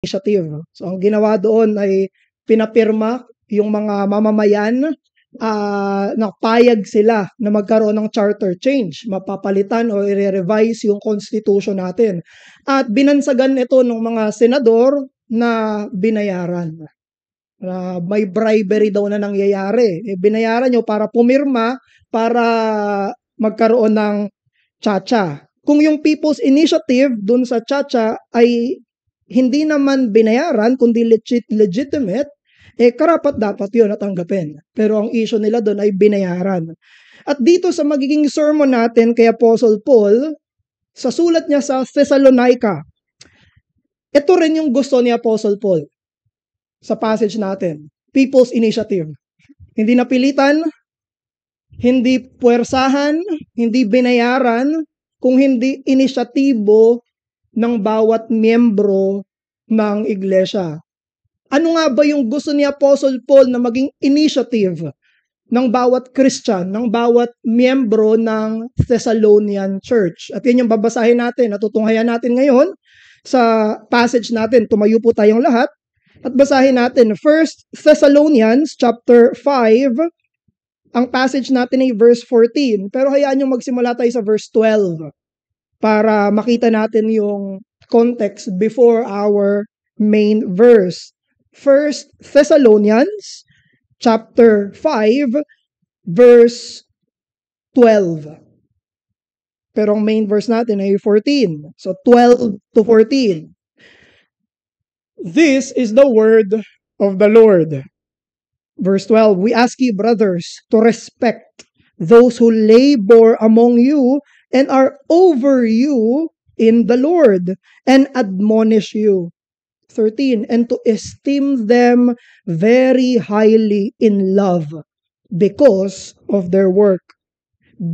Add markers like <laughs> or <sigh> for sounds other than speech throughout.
Initiative. So, ang ginawa doon ay pinapirma yung mga mamamayan uh, ah, payag sila na magkaroon ng charter change, mapapalitan o i-revise yung constitution natin. At binansagan ito ng mga senador na binayaran. Uh, may bribery daw na nangyayari. E, binayaran nyo para pumirma para magkaroon ng chacha. Kung yung People's Initiative dun sa chacha ay hindi naman binayaran, kundi legit, legitimate, eh karapat dapat yun natanggapin. Pero ang issue nila doon ay binayaran. At dito sa magiging sermon natin kay Apostle Paul, sa sulat niya sa Thessalonica, ito rin yung gusto ni Apostle Paul sa passage natin, People's Initiative. Hindi napilitan, hindi puwersahan, hindi binayaran, kung hindi inisyatibo ng bawat miyembro ng iglesia. Ano nga ba yung gusto ni Apostle Paul na maging initiative ng bawat Christian, ng bawat miyembro ng Thessalonian Church? At yan yung babasahin natin, natutunghayan natin ngayon sa passage natin. Tumayo po tayong lahat at basahin natin 1 Thessalonians chapter 5 ang passage natin ay verse 14 pero hayaan yung magsimula tayo sa verse 12 para makita natin yung context before our main verse. First Thessalonians chapter 5 verse 12. Pero ang main verse natin ay 14. So 12 to 14. This is the word of the Lord. Verse 12, we ask you, brothers, to respect those who labor among you and are over you in the Lord and admonish you. 13. And to esteem them very highly in love because of their work.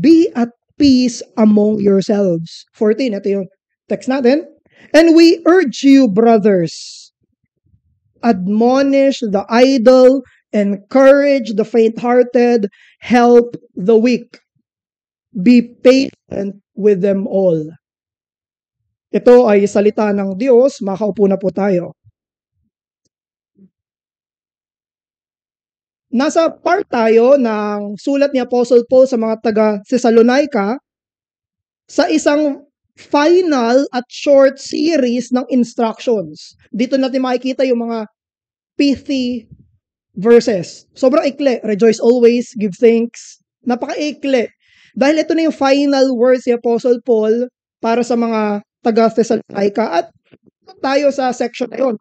Be at peace among yourselves. 14. Ito yung text natin. And we urge you, brothers, admonish the idle, encourage the faint-hearted, help the weak. Be patient with them all. Ito ay salita ng Diyos. Makaupo na po tayo. Nasa part tayo ng sulat ni Apostle Paul sa mga taga Thessalonica sa isang final at short series ng instructions. Dito natin makikita yung mga pithy verses. Sobrang ikli. Rejoice always, give thanks. Napaka-ikli. Dahil ito na yung final words ni Apostle Paul para sa mga taga Thessalonica at tayo sa section na yun.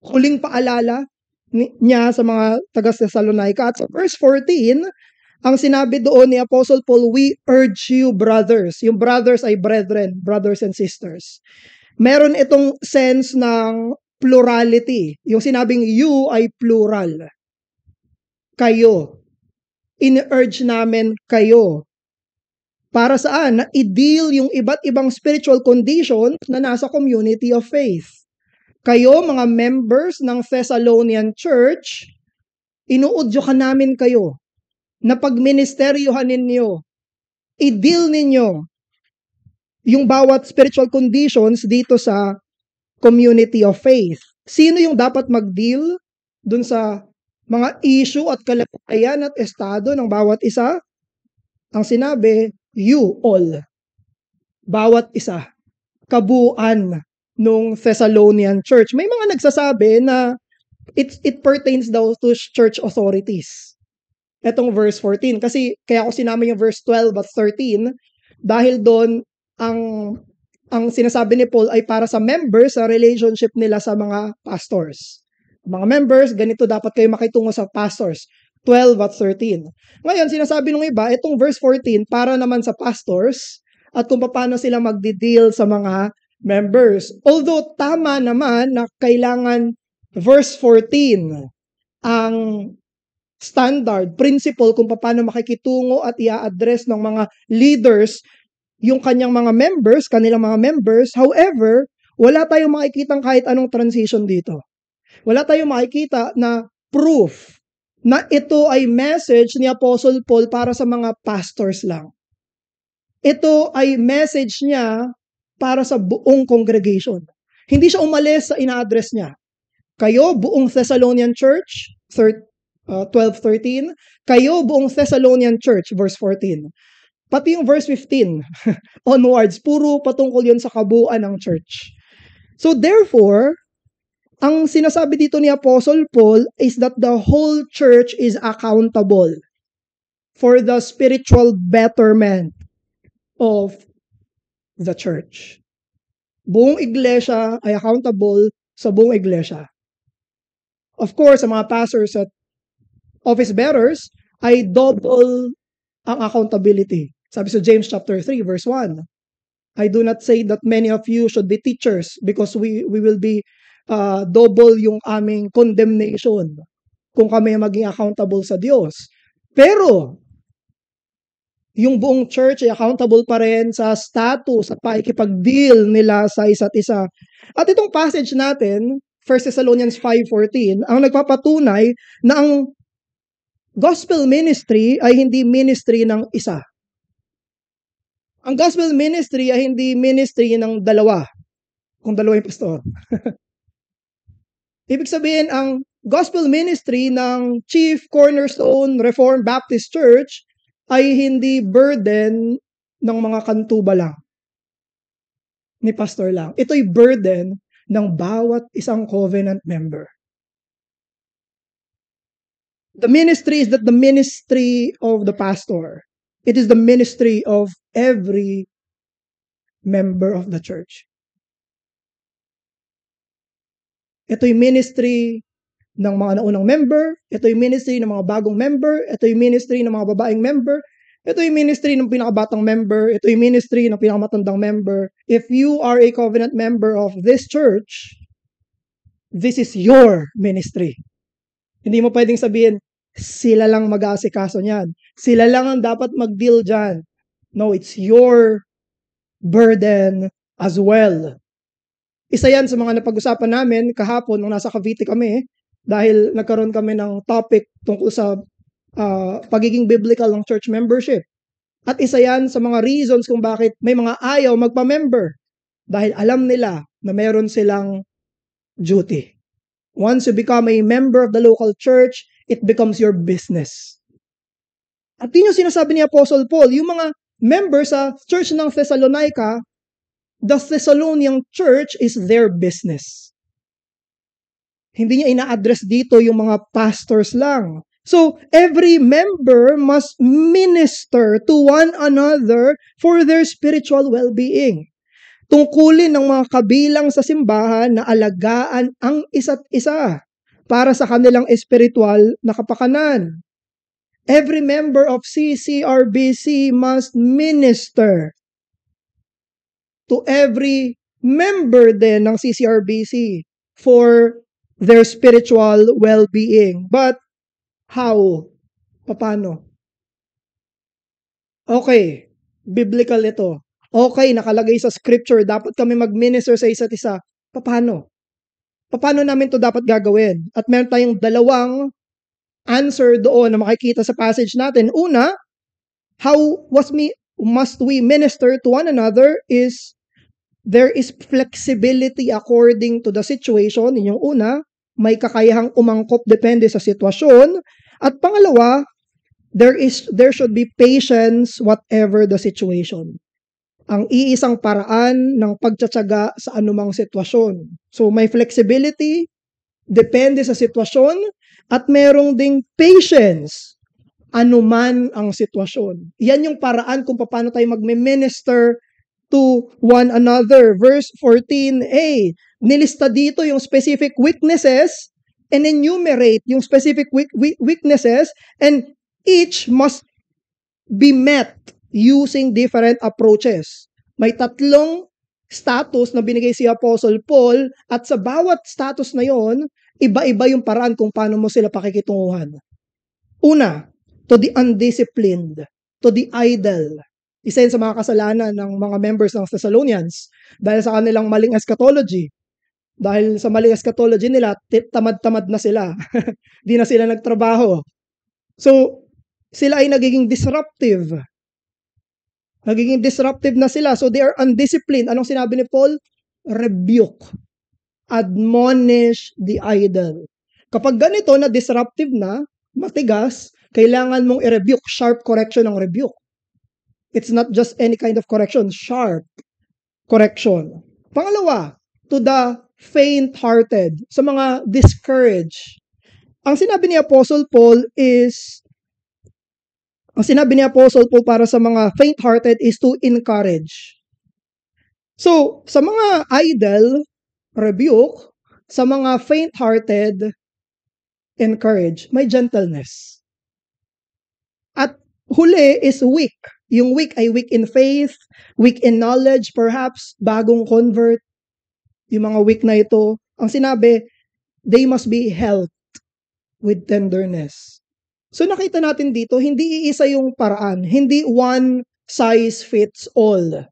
Huling paalala niya sa mga taga Thessalonica at sa verse 14, ang sinabi doon ni Apostle Paul, we urge you brothers. Yung brothers ay brethren, brothers and sisters. Meron itong sense ng plurality. Yung sinabing you ay plural. Kayo. In-urge namin kayo para saan? Na i-deal yung iba't ibang spiritual condition na nasa community of faith. Kayo, mga members ng Thessalonian Church, inuudyo ka namin kayo na pagministeryohan ninyo, i-deal ninyo yung bawat spiritual conditions dito sa community of faith. Sino yung dapat mag-deal dun sa mga issue at kalagayan at estado ng bawat isa? Ang sinabi, you all, bawat isa, kabuuan nung Thessalonian church. May mga nagsasabi na it, it pertains daw to church authorities. Etong verse 14. Kasi kaya ako sinama yung verse 12 at 13 dahil doon ang ang sinasabi ni Paul ay para sa members sa relationship nila sa mga pastors. Mga members, ganito dapat kayo makitungo sa pastors. 12 at 13. Ngayon, sinasabi ng iba, itong verse 14 para naman sa pastors at kung paano sila magdi-deal sa mga members. Although tama naman na kailangan verse 14 ang standard, principle kung paano makikitungo at ia address ng mga leaders yung kanyang mga members, kanilang mga members. However, wala tayong makikita kahit anong transition dito. Wala tayong makikita na proof na ito ay message ni Apostle Paul para sa mga pastors lang. Ito ay message niya para sa buong congregation. Hindi siya umalis sa ina-address niya. Kayo, buong Thessalonian Church, thir- uh, 12-13. Kayo, buong Thessalonian Church, verse 14. Pati yung verse 15 <laughs> onwards, puro patungkol yon sa kabuuan ng church. So therefore, ang sinasabi dito ni Apostle Paul is that the whole church is accountable for the spiritual betterment of the church. Buong iglesia ay accountable sa buong iglesia. Of course, sa mga pastors at office bearers ay double ang accountability. Sabi sa James chapter 3 verse 1. I do not say that many of you should be teachers because we we will be uh, double yung aming condemnation kung kami maging accountable sa Diyos. Pero, yung buong church ay accountable pa rin sa status at paikipag-deal nila sa isa't isa. At itong passage natin, 1 Thessalonians 5.14, ang nagpapatunay na ang gospel ministry ay hindi ministry ng isa. Ang gospel ministry ay hindi ministry ng dalawa, kung dalawa yung pastor. <laughs> Ibig sabihin, ang gospel ministry ng chief cornerstone Reformed Baptist Church ay hindi burden ng mga kantuba lang, ni pastor lang. Ito'y burden ng bawat isang covenant member. The ministry is that the ministry of the pastor. It is the ministry of every member of the church. ito'y ministry ng mga naunang member, ito'y ministry ng mga bagong member, ito'y ministry ng mga babaeng member, ito'y ministry ng pinakabatang member, ito'y ministry ng pinakamatandang member. If you are a covenant member of this church, this is your ministry. Hindi mo pwedeng sabihin, sila lang mag-aasikaso niyan. Sila lang ang dapat mag-deal dyan. No, it's your burden as well. Isa yan sa mga napag-usapan namin kahapon nung nasa Cavite kami dahil nagkaroon kami ng topic tungkol sa uh, pagiging biblical ng church membership. At isa yan sa mga reasons kung bakit may mga ayaw magpa-member dahil alam nila na meron silang duty. Once you become a member of the local church, it becomes your business. At yun yung sinasabi ni Apostle Paul, yung mga member sa church ng Thessalonica, the Thessalonian church is their business. Hindi niya ina-address dito yung mga pastors lang. So, every member must minister to one another for their spiritual well-being. Tungkulin ng mga kabilang sa simbahan na alagaan ang isa't isa para sa kanilang espiritual na kapakanan. Every member of CCRBC must minister to every member din ng CCRBC for their spiritual well-being. But how? Paano? Okay, biblical ito. Okay, nakalagay sa scripture, dapat kami mag-minister sa isa't isa. Paano? Paano namin to dapat gagawin? At meron tayong dalawang answer doon na makikita sa passage natin. Una, how was me must we minister to one another is There is flexibility according to the situation. Yun una, may kakayahang umangkop depende sa sitwasyon. At pangalawa, there is there should be patience whatever the situation. Ang iisang paraan ng pagtsatsaga sa anumang sitwasyon. So may flexibility depende sa sitwasyon at merong ding patience anuman ang sitwasyon. Yan yung paraan kung paano tayo magme-minister to one another. Verse 14a, nilista dito yung specific weaknesses and enumerate yung specific weaknesses and each must be met using different approaches. May tatlong status na binigay si Apostle Paul at sa bawat status na yon, iba-iba yung paraan kung paano mo sila pakikitunguhan. Una, to the undisciplined, to the idle, isa yun sa mga kasalanan ng mga members ng Thessalonians dahil sa kanilang maling eschatology. Dahil sa maling eschatology nila, tamad-tamad na sila. <laughs> Di na sila nagtrabaho. So, sila ay nagiging disruptive. Nagiging disruptive na sila. So, they are undisciplined. Anong sinabi ni Paul? Rebuke. Admonish the idol. Kapag ganito na disruptive na, matigas, kailangan mong i-rebuke, sharp correction ng rebuke. It's not just any kind of correction, sharp correction. Pangalawa, to the faint-hearted, sa mga discouraged. Ang sinabi ni Apostle Paul is, ang sinabi ni Apostle Paul para sa mga faint-hearted is to encourage. So, sa mga idle, rebuke, sa mga faint-hearted, encourage, may gentleness. At huli is weak. Yung weak ay weak in faith, weak in knowledge, perhaps bagong convert. Yung mga weak na ito, ang sinabi, they must be helped with tenderness. So nakita natin dito, hindi iisa yung paraan, hindi one size fits all.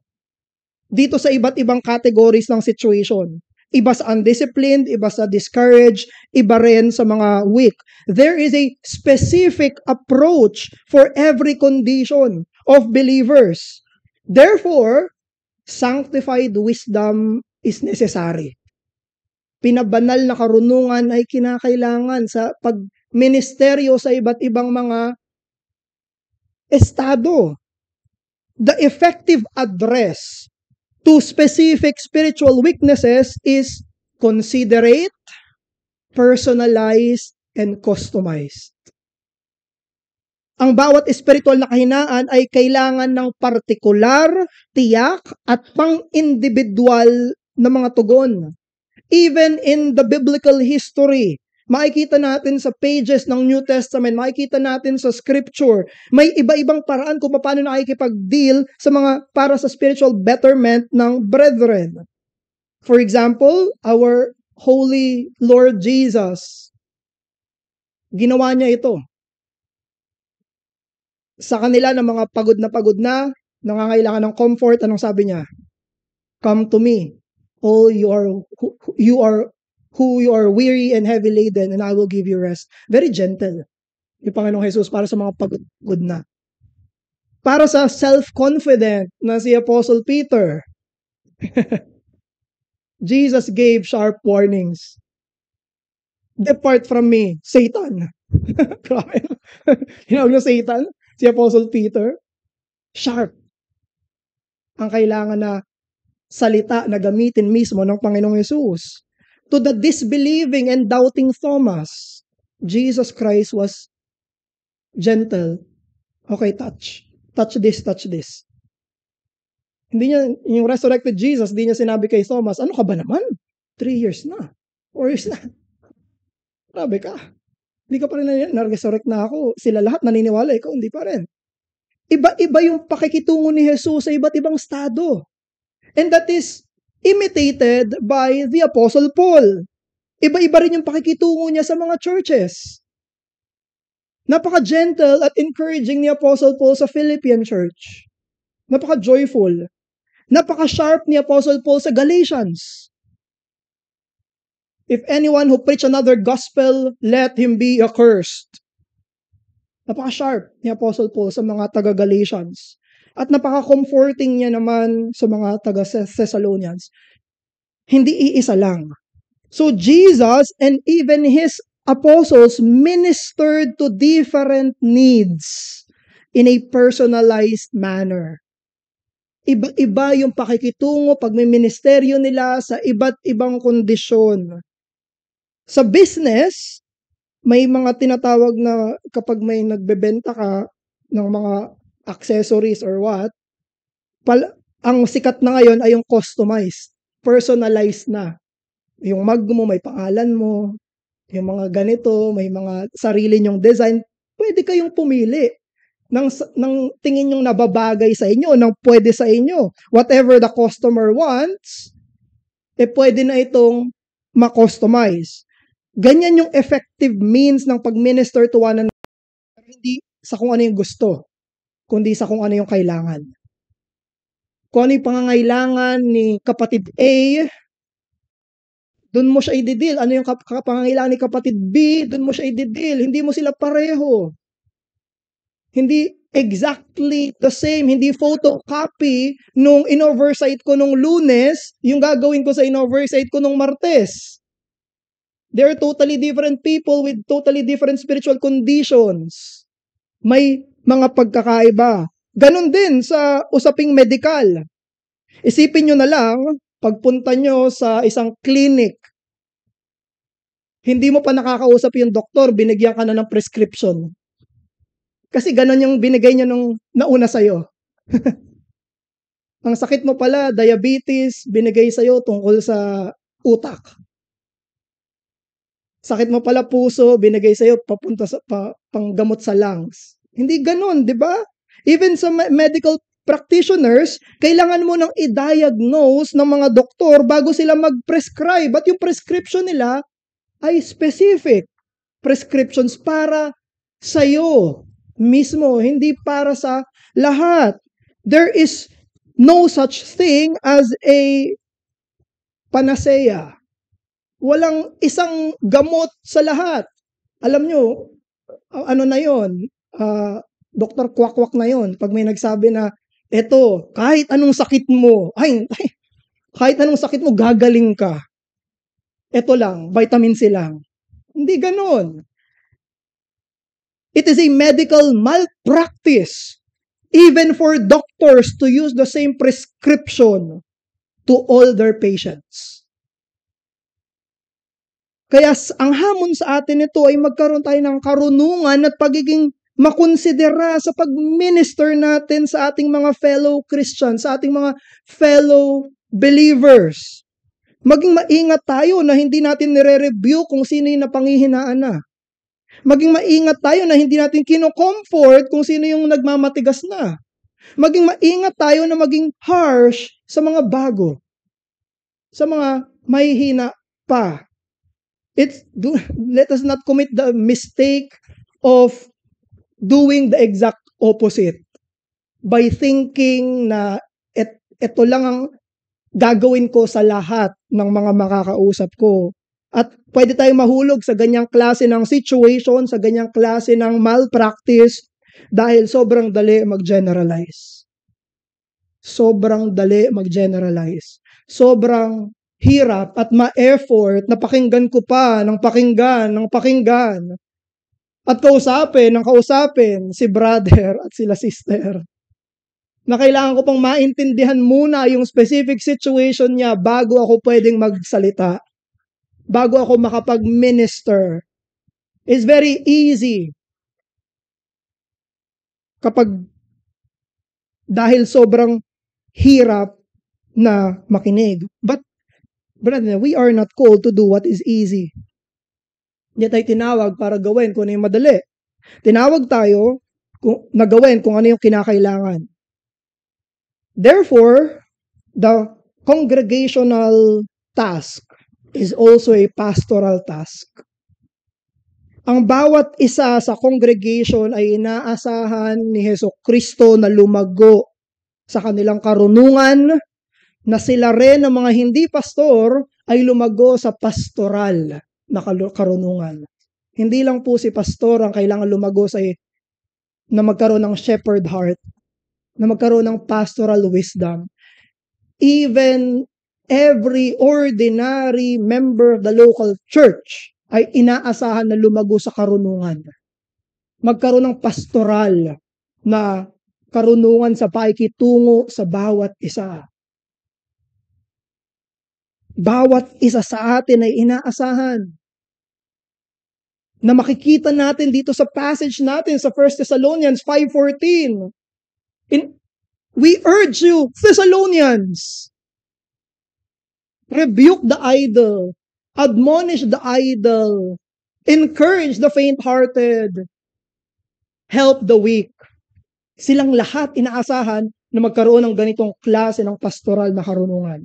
Dito sa iba't ibang categories ng situation, iba sa undisciplined, iba sa discouraged, iba rin sa mga weak. There is a specific approach for every condition of believers. Therefore, sanctified wisdom is necessary. Pinabanal na karunungan ay kinakailangan sa pagministeryo sa iba't ibang mga estado. The effective address to specific spiritual weaknesses is considerate, personalized, and customized. Ang bawat espiritual na kahinaan ay kailangan ng partikular, tiyak, at pang-individual na mga tugon. Even in the biblical history, makikita natin sa pages ng New Testament, makikita natin sa scripture, may iba-ibang paraan kung paano nakikipag-deal sa mga para sa spiritual betterment ng brethren. For example, our Holy Lord Jesus, ginawa niya ito sa kanila ng mga pagod na pagod na, nangangailangan ng comfort, anong sabi niya? Come to me, all you are, who, you are, who you are weary and heavy laden, and I will give you rest. Very gentle. Yung Panginoong Jesus para sa mga pagod na. Para sa self-confident na si Apostle Peter, <laughs> Jesus gave sharp warnings. Depart from me, Satan. <laughs> Grabe. Hinawag <laughs> na Satan si Apostle Peter, sharp. Ang kailangan na salita na gamitin mismo ng Panginoong Yesus. To the disbelieving and doubting Thomas, Jesus Christ was gentle. Okay, touch. Touch this, touch this. Hindi niya, yung resurrected Jesus, hindi niya sinabi kay Thomas, ano ka ba naman? Three years na. Four years na. <laughs> Grabe ka. Hindi ka pa rin na-resurrect na ako. Sila lahat naniniwala, ikaw hindi pa rin. Iba-iba yung pakikitungo ni Jesus sa iba't ibang estado. And that is imitated by the Apostle Paul. Iba-iba rin yung pakikitungo niya sa mga churches. Napaka-gentle at encouraging ni Apostle Paul sa Philippian church. Napaka-joyful. Napaka-sharp ni Apostle Paul sa Galatians. If anyone who preach another gospel, let him be accursed. Napaka-sharp ni Apostle Paul sa mga taga-Galatians. At napaka-comforting niya naman sa mga taga-Thessalonians. Hindi iisa lang. So Jesus and even his apostles ministered to different needs in a personalized manner. Iba-iba yung pakikitungo, pagmiministeryo nila sa iba't ibang kondisyon. Sa business, may mga tinatawag na kapag may nagbebenta ka ng mga accessories or what, pal- ang sikat na ngayon ay yung customized, personalized na. Yung mag mo, may pangalan mo, yung mga ganito, may mga sarili nyong design, pwede kayong pumili ng, ng tingin yung nababagay sa inyo, ng pwede sa inyo. Whatever the customer wants, eh pwede na itong ma-customize. Ganyan yung effective means ng pag-minister to one another. hindi sa kung ano yung gusto, kundi sa kung ano yung kailangan. Kung ano yung pangangailangan ni kapatid A, doon mo siya i-deal. Ano yung kap- pangangailangan ni kapatid B, doon mo siya i-deal. Hindi mo sila pareho. Hindi exactly the same, hindi photocopy nung inoversight ko nung lunes, yung gagawin ko sa inoversight ko nung martes. They are totally different people with totally different spiritual conditions. May mga pagkakaiba. Ganon din sa usaping medical. Isipin nyo na lang, pagpunta nyo sa isang clinic, hindi mo pa nakakausap yung doktor, binigyan ka na ng prescription. Kasi ganon yung binigay niya nung nauna sa'yo. <laughs> Ang sakit mo pala, diabetes, binigay sa'yo tungkol sa utak sakit mo pala puso, binigay sa iyo papunta sa pa, panggamot sa lungs. Hindi ganoon, di ba? Even sa medical practitioners, kailangan mo nang i-diagnose ng mga doktor bago sila mag-prescribe. At yung prescription nila ay specific. Prescriptions para sa iyo mismo, hindi para sa lahat. There is no such thing as a panacea. Walang isang gamot sa lahat. Alam nyo, ano na yon uh, ah, Dr. Kwakwak na yon Pag may nagsabi na, eto, kahit anong sakit mo, ay, ay kahit anong sakit mo, gagaling ka. Eto lang, vitamin C lang. Hindi ganoon. It is a medical malpractice even for doctors to use the same prescription to all their patients. Kaya ang hamon sa atin nito ay magkaroon tayo ng karunungan at pagiging makonsidera sa pag-minister natin sa ating mga fellow Christians, sa ating mga fellow believers. Maging maingat tayo na hindi natin nire-review kung sino yung napangihinaan na. Maging maingat tayo na hindi natin kinocomfort kung sino yung nagmamatigas na. Maging maingat tayo na maging harsh sa mga bago. Sa mga mahihina pa It's do, let us not commit the mistake of doing the exact opposite by thinking na et, ito lang ang gagawin ko sa lahat ng mga makakausap ko. At pwede tayong mahulog sa ganyang klase ng situation, sa ganyang klase ng malpractice dahil sobrang dali mag-generalize. Sobrang dali mag-generalize. Sobrang hirap at ma-effort na pakinggan ko pa ng pakinggan, ng pakinggan. At kausapin, ng kausapin si brother at sila sister. Na kailangan ko pang maintindihan muna yung specific situation niya bago ako pwedeng magsalita. Bago ako makapag-minister. It's very easy. Kapag dahil sobrang hirap na makinig. But Brethren, we are not called to do what is easy. Hindi tayo tinawag para gawin kung ano yung madali. Tinawag tayo kung, na gawin kung ano yung kinakailangan. Therefore, the congregational task is also a pastoral task. Ang bawat isa sa congregation ay inaasahan ni Heso Kristo na lumago sa kanilang karunungan, na sila rin ng mga hindi pastor ay lumago sa pastoral na karunungan. Hindi lang po si pastor ang kailangan lumago sa na magkaroon ng shepherd heart, na magkaroon ng pastoral wisdom. Even every ordinary member of the local church ay inaasahan na lumago sa karunungan. Magkaroon ng pastoral na karunungan sa paikitungo sa bawat isa. Bawat isa sa atin ay inaasahan na makikita natin dito sa passage natin sa 1 Thessalonians 5.14. In, we urge you, Thessalonians, rebuke the idle, admonish the idle, encourage the faint-hearted, help the weak. Silang lahat inaasahan na magkaroon ng ganitong klase ng pastoral na karunungan.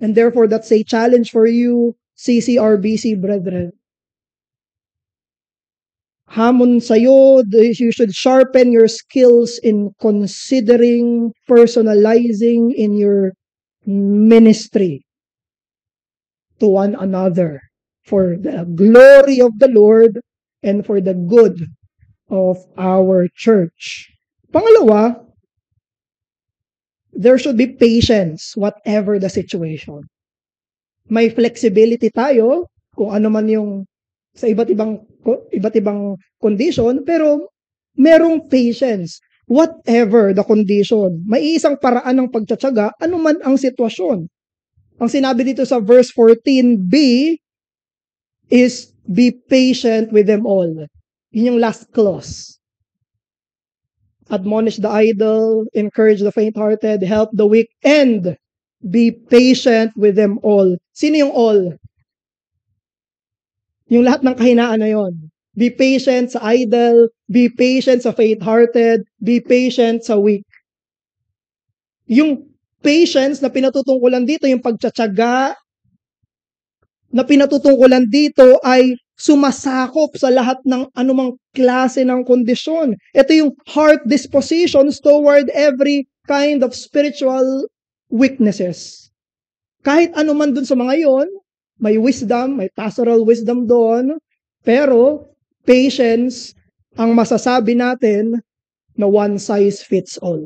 And therefore, that's a challenge for you, CCRBC brethren. Hamon sa'yo, you should sharpen your skills in considering, personalizing in your ministry to one another for the glory of the Lord and for the good of our church. Pangalawa, there should be patience whatever the situation. May flexibility tayo kung ano man yung sa iba't ibang iba't ibang condition pero merong patience whatever the condition. May isang paraan ng pagtsatsaga anuman ang sitwasyon. Ang sinabi dito sa verse 14b is be patient with them all. Yun yung last clause admonish the idle, encourage the faint-hearted, help the weak, and be patient with them all. Sino yung all? Yung lahat ng kahinaan na yon. Be patient sa idle, be patient sa faint-hearted, be patient sa weak. Yung patience na pinatutungkulan dito, yung pagtsatsaga na pinatutungkulan dito ay sumasakop sa lahat ng anumang klase ng kondisyon. Ito yung heart dispositions toward every kind of spiritual weaknesses. Kahit ano man dun sa mga yon, may wisdom, may pastoral wisdom doon, pero patience ang masasabi natin na one size fits all.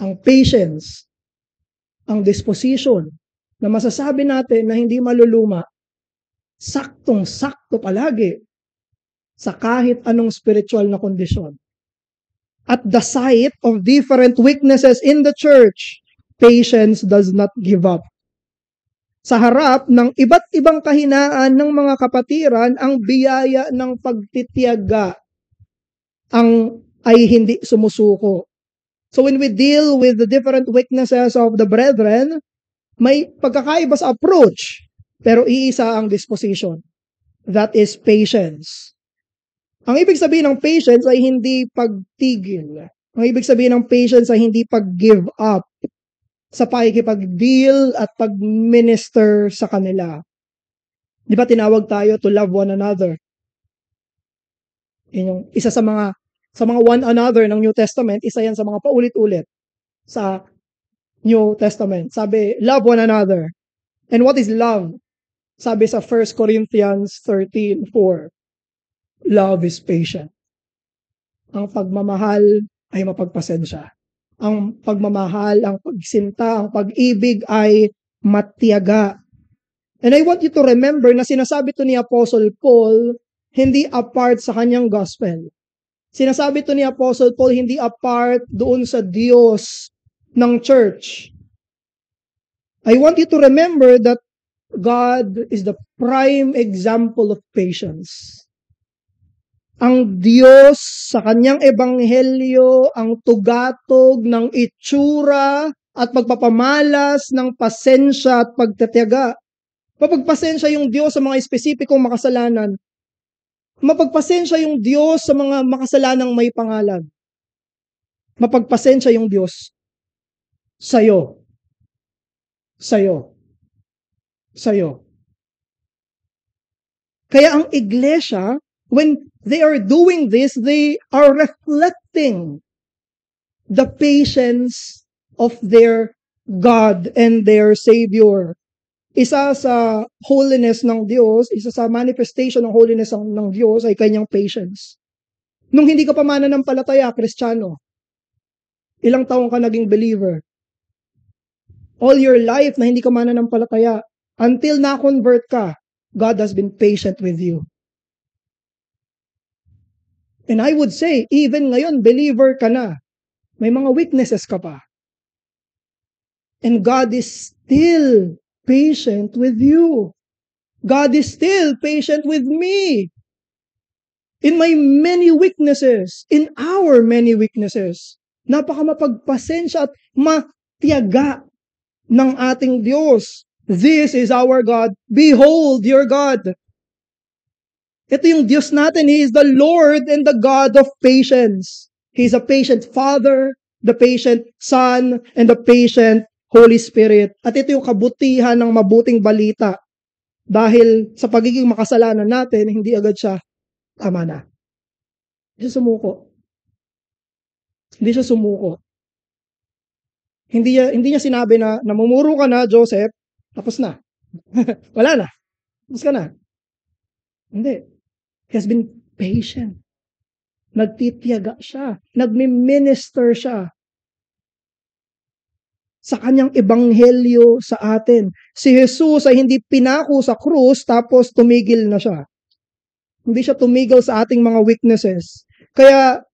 Ang patience, ang disposition na masasabi natin na hindi maluluma, saktong-sakto palagi sa kahit anong spiritual na kondisyon. At the sight of different weaknesses in the church, patience does not give up. Sa harap ng iba't ibang kahinaan ng mga kapatiran, ang biyaya ng pagtitiyaga ang ay hindi sumusuko. So when we deal with the different weaknesses of the brethren, may pagkakaiba sa approach, pero iisa ang disposition. That is patience. Ang ibig sabihin ng patience ay hindi pagtigil. Ang ibig sabihin ng patience ay hindi pag-give up sa pakikipag-deal at pag-minister sa kanila. Di ba tinawag tayo to love one another? Yun yung isa sa mga sa mga one another ng New Testament, isa yan sa mga paulit-ulit sa New Testament. Sabi, love one another. And what is love? Sabi sa 1 Corinthians 13.4. Love is patient. Ang pagmamahal ay mapagpasensya. Ang pagmamahal, ang pagsinta, ang pag-ibig ay matiyaga. And I want you to remember na sinasabi to ni Apostle Paul, hindi apart sa kanyang gospel. Sinasabi to ni Apostle Paul, hindi apart doon sa Diyos ng church. I want you to remember that God is the prime example of patience ang Diyos sa kanyang ebanghelyo ang tugatog ng itsura at pagpapamalas ng pasensya at pagtatiyaga. Mapagpasensya yung Diyos sa mga espesipikong makasalanan. Mapagpasensya yung Diyos sa mga makasalanang may pangalan. Mapagpasensya yung Diyos sa'yo. Sa'yo. Sa'yo. Kaya ang iglesia, When they are doing this, they are reflecting the patience of their God and their Savior. Isa sa holiness ng Diyos, isa sa manifestation ng holiness ng, ng Diyos ay kanyang patience. Nung hindi ka pa mananampalataya, Kristiyano, ilang taong ka naging believer, all your life na hindi ka mananampalataya, until na-convert ka, God has been patient with you. And I would say, even ngayon, believer ka na. May mga weaknesses ka pa. And God is still patient with you. God is still patient with me. In my many weaknesses, in our many weaknesses, napaka mapagpasensya at matiyaga ng ating Diyos. This is our God. Behold your God. Ito yung Diyos natin. He is the Lord and the God of patience. He is a patient Father, the patient Son, and the patient Holy Spirit. At ito yung kabutihan ng mabuting balita. Dahil sa pagiging makasalanan natin, hindi agad siya tama na. Hindi siya sumuko. Hindi siya sumuko. Hindi niya, hindi niya sinabi na namumuro ka na, Joseph, tapos na. <laughs> Wala na. Tapos ka na. Hindi. He has been patient. Nagtitiyaga siya. Nagmi-minister siya sa kanyang ebanghelyo sa atin. Si Jesus ay hindi pinako sa krus tapos tumigil na siya. Hindi siya tumigil sa ating mga weaknesses. Kaya,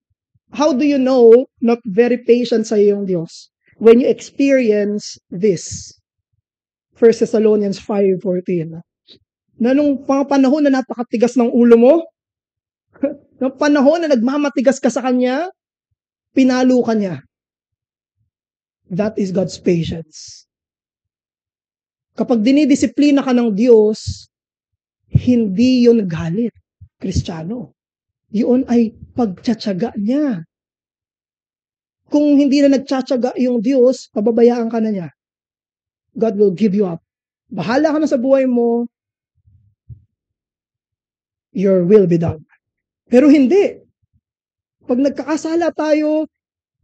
how do you know not very patient sa iyong Diyos? When you experience this. 1 Thessalonians 5.14 na nung panahon na napakatigas ng ulo mo, <laughs> nung panahon na nagmamatigas ka sa kanya, pinalo ka niya. That is God's patience. Kapag dinidisiplina ka ng Diyos, hindi yon galit, Kristiyano. Yun ay pagtsatsaga niya. Kung hindi na nagtsatsaga yung Diyos, pababayaan ka na niya. God will give you up. Bahala ka na sa buhay mo, your will be done. Pero hindi. Pag nagkakasala tayo,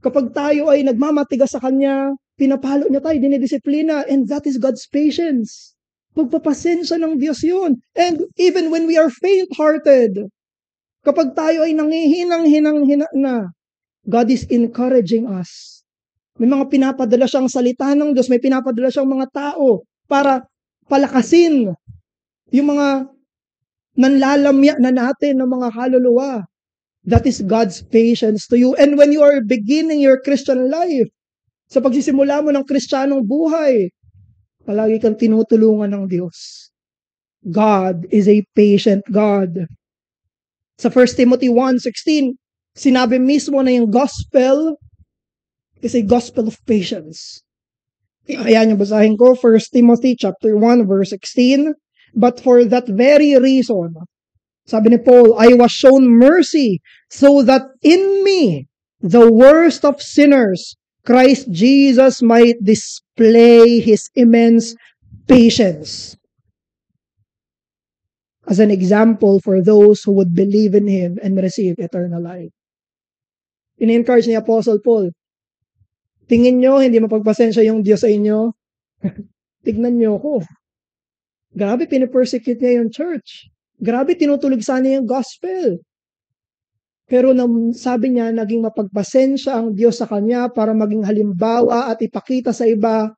kapag tayo ay nagmamatigas sa Kanya, pinapalo niya tayo, dinidisiplina, and that is God's patience. Pagpapasensya ng Diyos yun. And even when we are faint-hearted, kapag tayo ay nangihinang-hinang-hina na, God is encouraging us. May mga pinapadala siyang salita ng Diyos, may pinapadala siyang mga tao para palakasin yung mga Nanlalamya na natin ng mga kaluluwa. That is God's patience to you. And when you are beginning your Christian life, sa pagsisimula mo ng kristyanong buhay, palagi kang tinutulungan ng Diyos. God is a patient God. Sa 1 Timothy 1.16, sinabi mismo na yung gospel is a gospel of patience. Ayan yung basahin ko, 1 Timothy chapter 1, verse 16. But for that very reason, sabi ni Paul, I was shown mercy so that in me, the worst of sinners, Christ Jesus might display his immense patience as an example for those who would believe in him and receive eternal life. In-encourage ni Apostle Paul, tingin nyo, hindi mapagpasensya yung Diyos sa inyo, <laughs> tignan nyo ko. Grabe, pinapersecute niya yung church. Grabe, tinutulig niya yung gospel. Pero nang sabi niya, naging mapagpasensya ang Diyos sa kanya para maging halimbawa at ipakita sa iba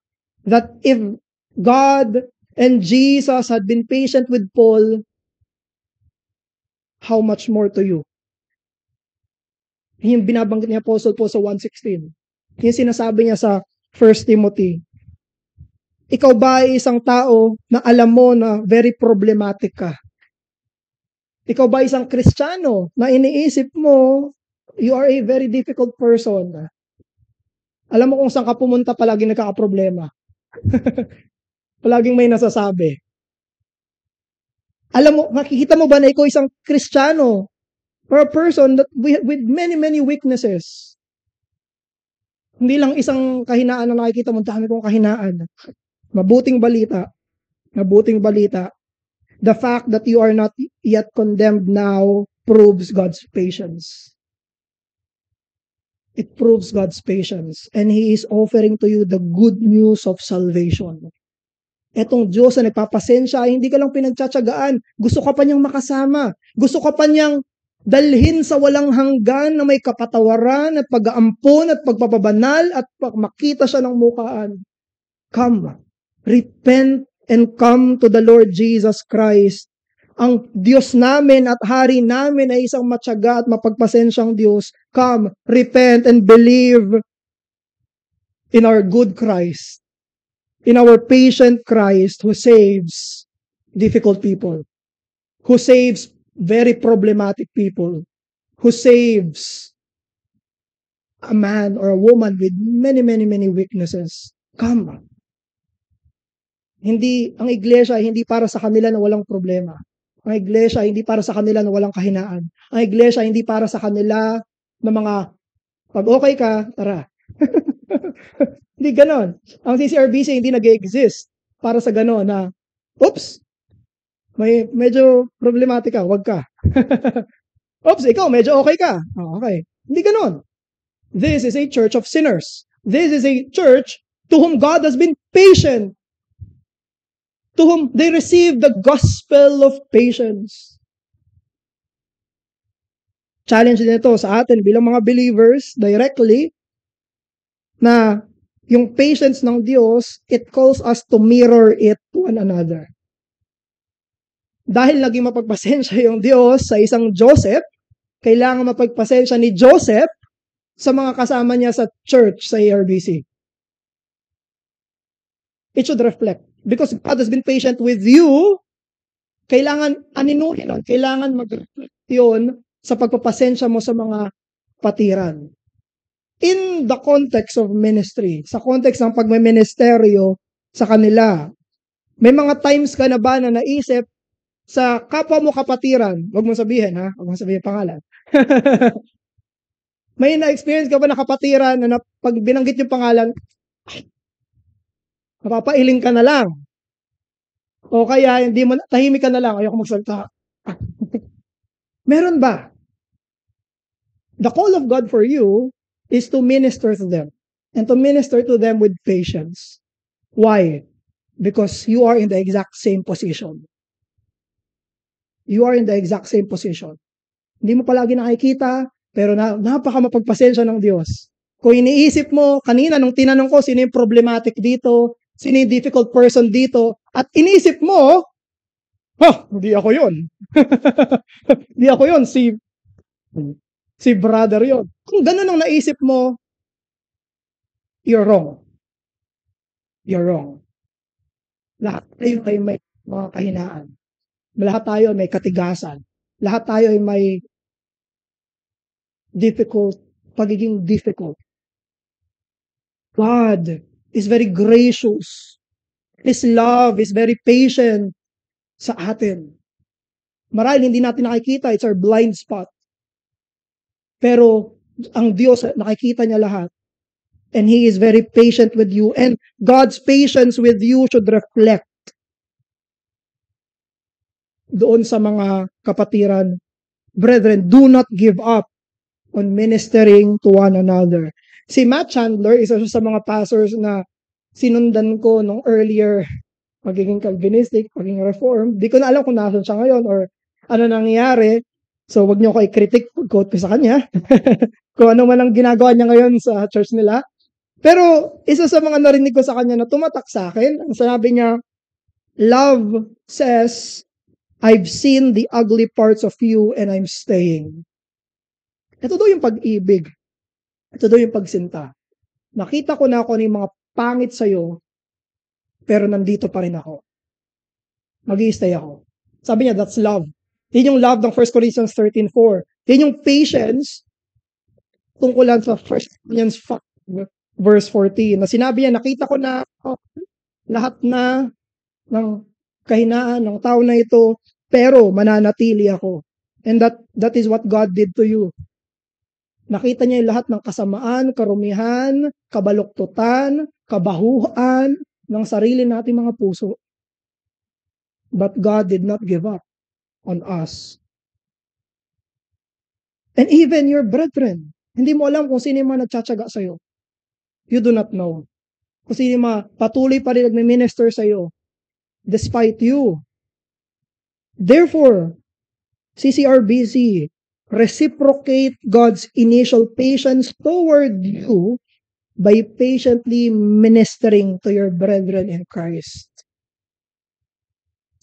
that if God and Jesus had been patient with Paul, how much more to you? Yung binabanggit ni Apostle Paul sa 1.16. Yung sinasabi niya sa 1 Timothy ikaw ba ay isang tao na alam mo na very problematic ka? Ikaw ba isang Kristiyano na iniisip mo, you are a very difficult person? Alam mo kung saan ka pumunta palagi nagkakaproblema. <laughs> Palaging may nasasabi. Alam mo, nakikita mo ba na ikaw isang Kristiyano or a person that with many, many weaknesses? Hindi lang isang kahinaan na nakikita mo, dami kong kahinaan. Mabuting balita, mabuting balita, the fact that you are not yet condemned now proves God's patience. It proves God's patience. And He is offering to you the good news of salvation. Etong Diyos na nagpapasensya, hindi ka lang pinagtsatsagaan. Gusto ka pa niyang makasama. Gusto ka pa niyang dalhin sa walang hanggan na may kapatawaran at pag-aampon at pagpapabanal at makita siya ng mukaan. Come, Repent and come to the Lord Jesus Christ. Ang Diyos namin at Hari namin ay isang matyaga at mapagpasensyang Diyos. Come, repent and believe in our good Christ, in our patient Christ who saves difficult people, who saves very problematic people, who saves a man or a woman with many, many, many weaknesses. Come, hindi, ang iglesia ay hindi para sa kanila na walang problema. Ang iglesia ay hindi para sa kanila na walang kahinaan. Ang iglesia ay hindi para sa kanila na mga, pag okay ka, tara. <laughs> hindi ganon. Ang CCRBC hindi nag exist para sa ganon na, oops, may medyo problematic wag ka. <laughs> oops, ikaw, medyo okay ka. Oh, okay. Hindi ganon. This is a church of sinners. This is a church to whom God has been patient to whom they received the gospel of patience. Challenge nito sa atin bilang mga believers directly na yung patience ng Diyos, it calls us to mirror it to one another. Dahil naging mapagpasensya yung Diyos sa isang Joseph, kailangan mapagpasensya ni Joseph sa mga kasama niya sa church sa ARBC. It should reflect Because God has been patient with you, kailangan aninuhin nun. Kailangan mag yun sa pagpapasensya mo sa mga patiran. In the context of ministry, sa context ng pagmeministeryo sa kanila, may mga times ka na ba na naisip sa kapwa mo kapatiran, wag mong sabihin ha, wag mong sabihin pangalan. <laughs> may na-experience ka ba na kapatiran na pag binanggit yung pangalan, Mapapailing ka na lang. O kaya hindi mo tahimik ka na lang, ayoko magsalita. <laughs> Meron ba? The call of God for you is to minister to them and to minister to them with patience. Why? Because you are in the exact same position. You are in the exact same position. Hindi mo palagi nakikita, pero na, napaka mapagpasensya ng Diyos. Kung iniisip mo, kanina nung tinanong ko, sino yung problematic dito, sino yung difficult person dito, at inisip mo, ha, hindi ako yun. <laughs> Hindi ako yun, si, si brother yun. Kung ganun ang naisip mo, you're wrong. You're wrong. Lahat tayo ay may mga kahinaan. Lahat tayo ay may katigasan. Lahat tayo ay may difficult, pagiging difficult. God is very gracious. His love is very patient sa atin. Marahil hindi natin nakikita, it's our blind spot. Pero ang Diyos, nakikita niya lahat. And He is very patient with you. And God's patience with you should reflect doon sa mga kapatiran. Brethren, do not give up on ministering to one another si Matt Chandler, isa siya sa mga pastors na sinundan ko nung earlier magiging Calvinistic, magiging Reform. Di ko na alam kung nasan siya ngayon or ano nangyayari. So, wag niyo ko i-critic, quote ko sa kanya. <laughs> kung ano man ang ginagawa niya ngayon sa church nila. Pero, isa sa mga narinig ko sa kanya na tumatak sa akin, ang sabi niya, Love says, I've seen the ugly parts of you and I'm staying. Ito daw yung pag-ibig. Ito daw yung pagsinta. Nakita ko na ako ng ano mga pangit sa'yo, pero nandito pa rin ako. mag stay ako. Sabi niya, that's love. Yan yung love ng 1 Corinthians 13.4. Yan yung patience tungkol sa 1 Corinthians 5, verse 14. Na sinabi niya, nakita ko na oh, lahat na ng kahinaan ng tao na ito, pero mananatili ako. And that that is what God did to you. Nakita niya yung lahat ng kasamaan, karumihan, kabaluktutan, kabahuhan ng sarili nating mga puso. But God did not give up on us. And even your brethren, hindi mo alam kung sino yung mga nagtsatsaga sa'yo. You do not know. Kung sino yung mga patuloy pa rin nagme-minister sa'yo despite you. Therefore, CCRBC, reciprocate God's initial patience toward you by patiently ministering to your brethren in Christ.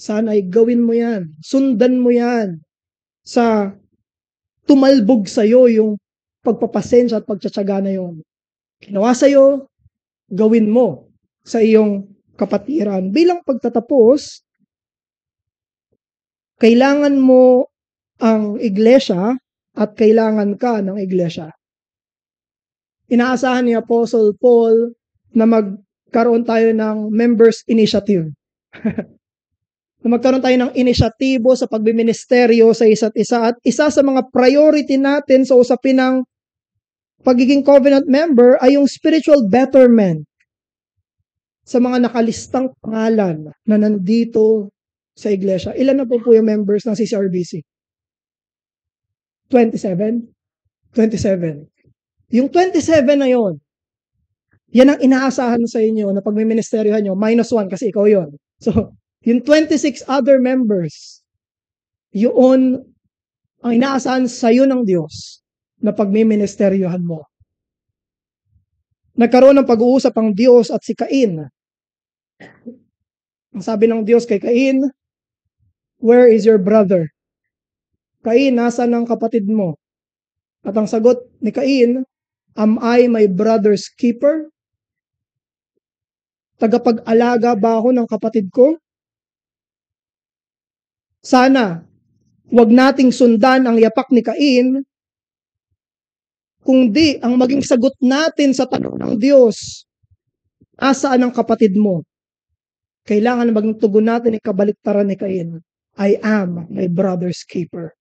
ay gawin mo yan. Sundan mo yan sa tumalbog sa'yo yung pagpapasensya at pagtsatsaga na yun. Ginawa sa'yo, gawin mo sa iyong kapatiran. Bilang pagtatapos, kailangan mo ang iglesia at kailangan ka ng iglesia. Inaasahan ni Apostle Paul na magkaroon tayo ng members initiative. <laughs> na magkaroon tayo ng inisyatibo sa pagbiministeryo sa isa't isa at isa sa mga priority natin sa usapin ng pagiging covenant member ay yung spiritual betterment sa mga nakalistang pangalan na nandito sa iglesia. Ilan na po po yung members ng CCRBC? 27? 27. Yung 27 na yon, yan ang inaasahan sa inyo na pag may ministeryohan nyo, minus 1 kasi ikaw yon. So, yung 26 other members, yun ang inaasahan sa iyo ng Diyos na pag may ministeryohan mo. Nagkaroon ng pag-uusap ang Diyos at si Cain. Ang sabi ng Diyos kay Cain, Where is your brother? Cain, nasan ang kapatid mo? At ang sagot ni Cain, Am I my brother's keeper? Tagapag-alaga ba ako ng kapatid ko? Sana, wag nating sundan ang yapak ni Cain, kundi ang maging sagot natin sa tanong ng Diyos, asaan ang kapatid mo? Kailangan maging tugon natin ikabalik para ni Cain, I am my brother's keeper.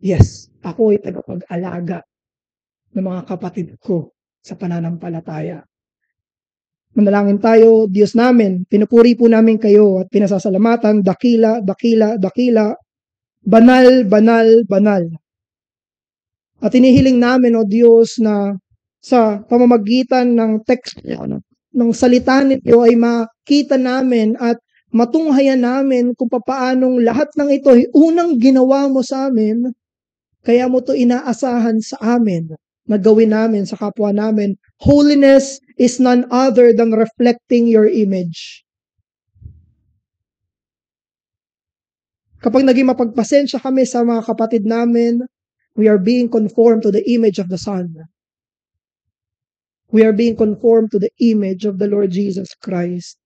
Yes, ako ay tagapag-alaga ng mga kapatid ko sa pananampalataya. Manalangin tayo, Diyos namin, pinupuri po namin kayo at pinasasalamatan, dakila, dakila, dakila, banal, banal, banal. At inihiling namin, O Diyos, na sa pamamagitan ng text, ano, ng salita ninyo ay makita namin at matunghayan namin kung paanong lahat ng ito ay unang ginawa mo sa amin kaya mo to inaasahan sa amin na gawin namin sa kapwa namin. Holiness is none other than reflecting your image. Kapag naging mapagpasensya kami sa mga kapatid namin, we are being conformed to the image of the Son. We are being conformed to the image of the Lord Jesus Christ.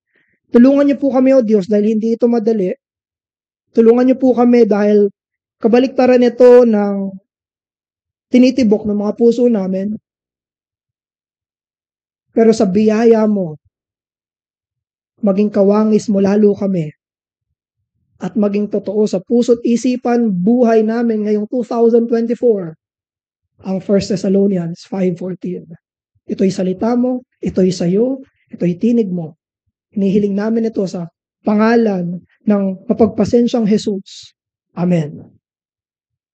Tulungan niyo po kami, O Diyos, dahil hindi ito madali. Tulungan niyo po kami dahil Kabaliktaran ito ng tinitibok ng mga puso namin. Pero sa biyaya mo, maging kawangis mo lalo kami at maging totoo sa puso't isipan buhay namin ngayong 2024 ang 1 Thessalonians 5.14. Ito'y salita mo, ito'y sayo, ito'y tinig mo. Hinihiling namin ito sa pangalan ng mapagpasensyang Jesus. Amen.